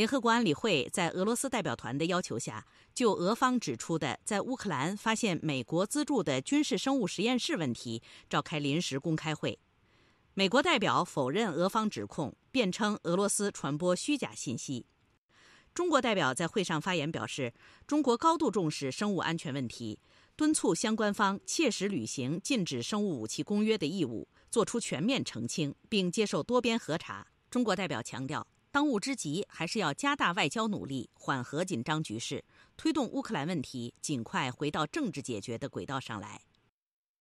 联合国安理会在俄罗斯代表团的要求下，就俄方指出的在乌克兰发现美国资助的军事生物实验室问题召开临时公开会。美国代表否认俄方指控，辩称俄罗斯传播虚假信息。中国代表在会上发言表示，中国高度重视生物安全问题，敦促相关方切实履行《禁止生物武器公约》的义务，作出全面澄清，并接受多边核查。中国代表强调。当务之急，还是要加大外交努力，缓和紧张局势，推动乌克兰问题尽快回到政治解决的轨道上来。